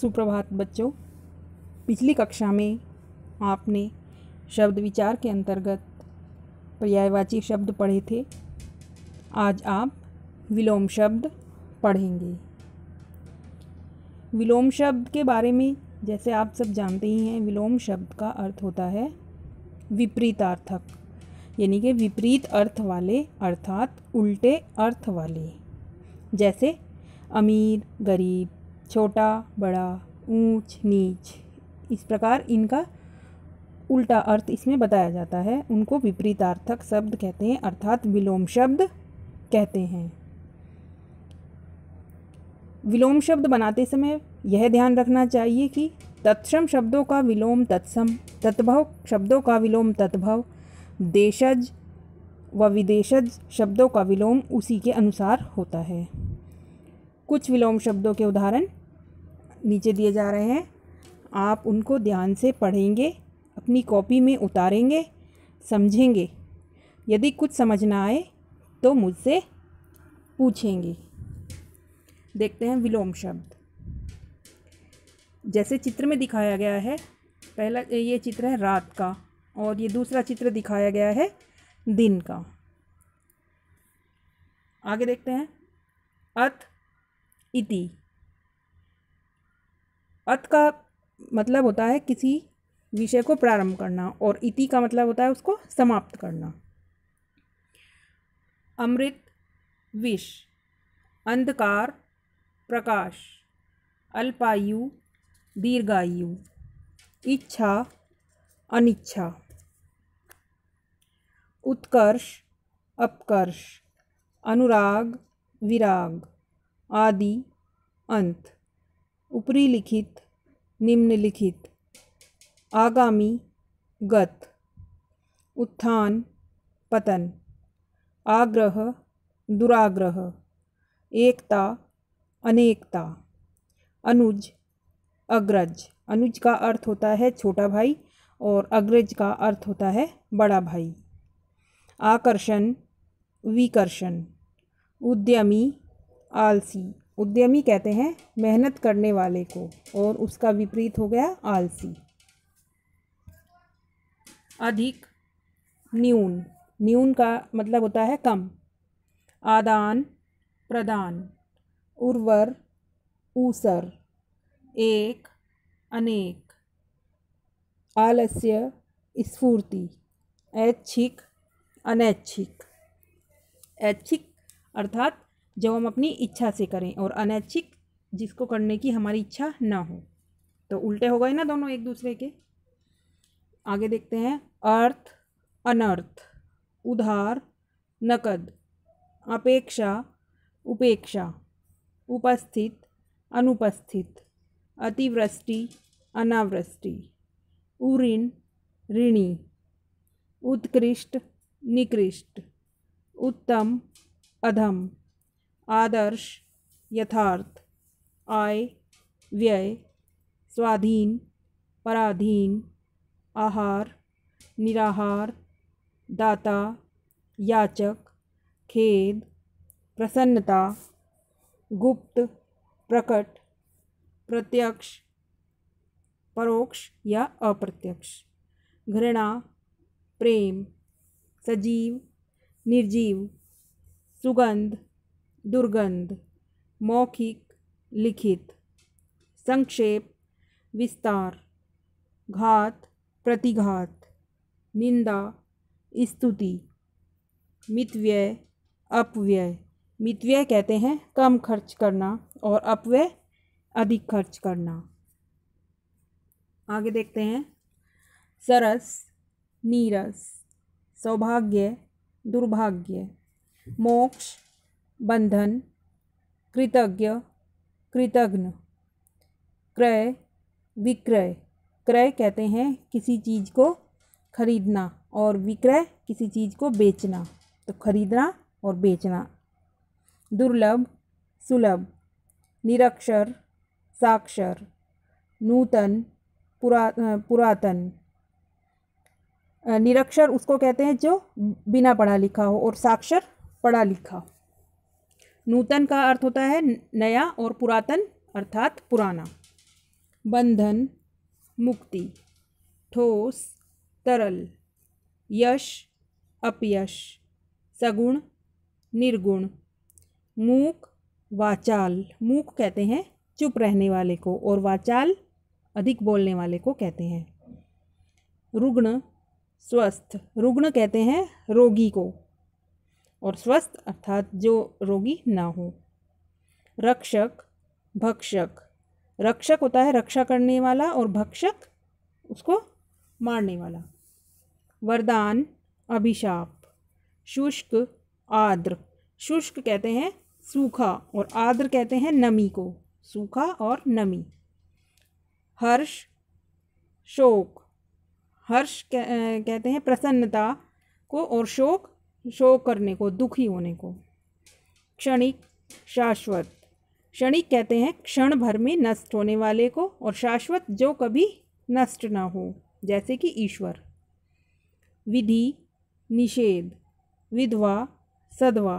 सुप्रभात बच्चों पिछली कक्षा में आपने शब्द विचार के अंतर्गत पर्यायवाची शब्द पढ़े थे आज आप विलोम शब्द पढ़ेंगे विलोम शब्द के बारे में जैसे आप सब जानते ही हैं विलोम शब्द का अर्थ होता है विपरीतार्थक यानी कि विपरीत अर्थ वाले अर्थात उल्टे अर्थ वाले जैसे अमीर गरीब छोटा बड़ा ऊंच नीच इस प्रकार इनका उल्टा अर्थ इसमें बताया जाता है उनको विपरीतार्थक शब्द कहते हैं अर्थात विलोम शब्द कहते हैं विलोम शब्द बनाते समय यह ध्यान रखना चाहिए कि तत्सम शब्दों का विलोम तत्सम तत्भव शब्दों का विलोम तत्भव देशज व विदेशज शब्दों का विलोम उसी के अनुसार होता है कुछ विलोम शब्दों के उदाहरण नीचे दिए जा रहे हैं आप उनको ध्यान से पढ़ेंगे अपनी कॉपी में उतारेंगे समझेंगे यदि कुछ समझ ना आए तो मुझसे पूछेंगे देखते हैं विलोम शब्द जैसे चित्र में दिखाया गया है पहला ये चित्र है रात का और ये दूसरा चित्र दिखाया गया है दिन का आगे देखते हैं अथ इति अत का मतलब होता है किसी विषय को प्रारंभ करना और इति का मतलब होता है उसको समाप्त करना अमृत विष अंधकार प्रकाश अल्पायु दीर्घायु इच्छा अनिच्छा उत्कर्ष अपकर्ष अनुराग विराग आदि अंत ऊपरी लिखित निम्नलिखित आगामी गत उत्थान पतन आग्रह दुराग्रह एकता अनेकता अनुज अग्रज अनुज का अर्थ होता है छोटा भाई और अग्रज का अर्थ होता है बड़ा भाई आकर्षण विकर्षण उद्यमी आलसी उद्यमी कहते हैं मेहनत करने वाले को और उसका विपरीत हो गया आलसी अधिक न्यून न्यून का मतलब होता है कम आदान प्रदान उर्वर ऊसर एक अनेक आलस्य स्फूर्ति ऐच्छिक अनैच्छिक ऐच्छिक अर्थात जब हम अपनी इच्छा से करें और अनैच्छिक जिसको करने की हमारी इच्छा ना हो तो उल्टे हो गए ना दोनों एक दूसरे के आगे देखते हैं अर्थ अनर्थ उधार नकद अपेक्षा उपेक्षा उपस्थित अनुपस्थित अतिवृष्टि अनावृष्टि उऋण ऋणी उत्कृष्ट निकृष्ट उत्तम अधम आदर्श यथार्थ आय व्यय स्वाधीन पराधीन आहार निराहार दाता याचक खेद प्रसन्नता गुप्त प्रकट प्रत्यक्ष परोक्ष या अप्रत्यक्ष घृणा प्रेम सजीव निर्जीव सुगंध दुर्गंध मौखिक लिखित संक्षेप विस्तार घात प्रतिघात निंदा स्तुति मितव्यय अपव्यय मितव्यय कहते हैं कम खर्च करना और अपव्यय अधिक खर्च करना आगे देखते हैं सरस नीरस सौभाग्य दुर्भाग्य मोक्ष बंधन कृतज्ञ कृतघ्न क्रय विक्रय क्रय कहते हैं किसी चीज़ को खरीदना और विक्रय किसी चीज़ को बेचना तो खरीदना और बेचना दुर्लभ सुलभ निरक्षर साक्षर नूतन पुरा पुरातन निरक्षर उसको कहते हैं जो बिना पढ़ा लिखा हो और साक्षर पढ़ा लिखा हो नूतन का अर्थ होता है नया और पुरातन अर्थात पुराना बंधन मुक्ति ठोस तरल यश अपयश सगुण निर्गुण मूक वाचाल मूक कहते हैं चुप रहने वाले को और वाचाल अधिक बोलने वाले को कहते हैं रुग्ण स्वस्थ रुग्ण कहते हैं रोगी को और स्वस्थ अर्थात जो रोगी ना हो रक्षक भक्षक रक्षक होता है रक्षा करने वाला और भक्षक उसको मारने वाला वरदान अभिशाप शुष्क आर्द्र शुष्क कहते हैं सूखा और आर्द्र कहते हैं नमी को सूखा और नमी हर्ष शोक हर्ष कहते हैं प्रसन्नता को और शोक शो करने को दुखी होने को क्षणिक शाश्वत क्षणिक कहते हैं क्षण भर में नष्ट होने वाले को और शाश्वत जो कभी नष्ट ना हो जैसे कि ईश्वर विधि निषेध विधवा सदवा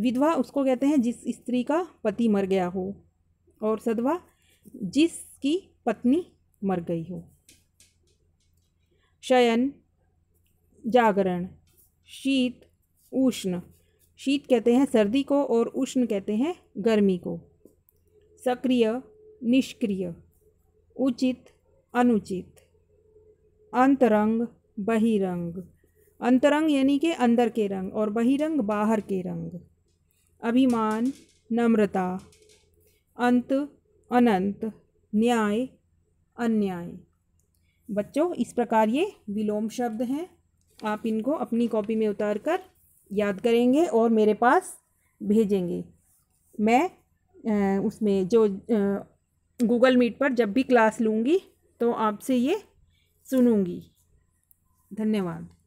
विधवा उसको कहते हैं जिस स्त्री का पति मर गया हो और सदवा जिसकी पत्नी मर गई हो शयन जागरण शीत उष्ण शीत कहते हैं सर्दी को और उष्ण कहते हैं गर्मी को सक्रिय निष्क्रिय उचित अनुचित अंतरंग बहिरंग अंतरंग यानी के अंदर के रंग और बहिरंग बाहर के रंग अभिमान नम्रता अंत अनंत न्याय अन्याय बच्चों इस प्रकार ये विलोम शब्द हैं आप इनको अपनी कॉपी में उतार कर याद करेंगे और मेरे पास भेजेंगे मैं उसमें जो गूगल मीट पर जब भी क्लास लूँगी तो आपसे ये सुनूँगी धन्यवाद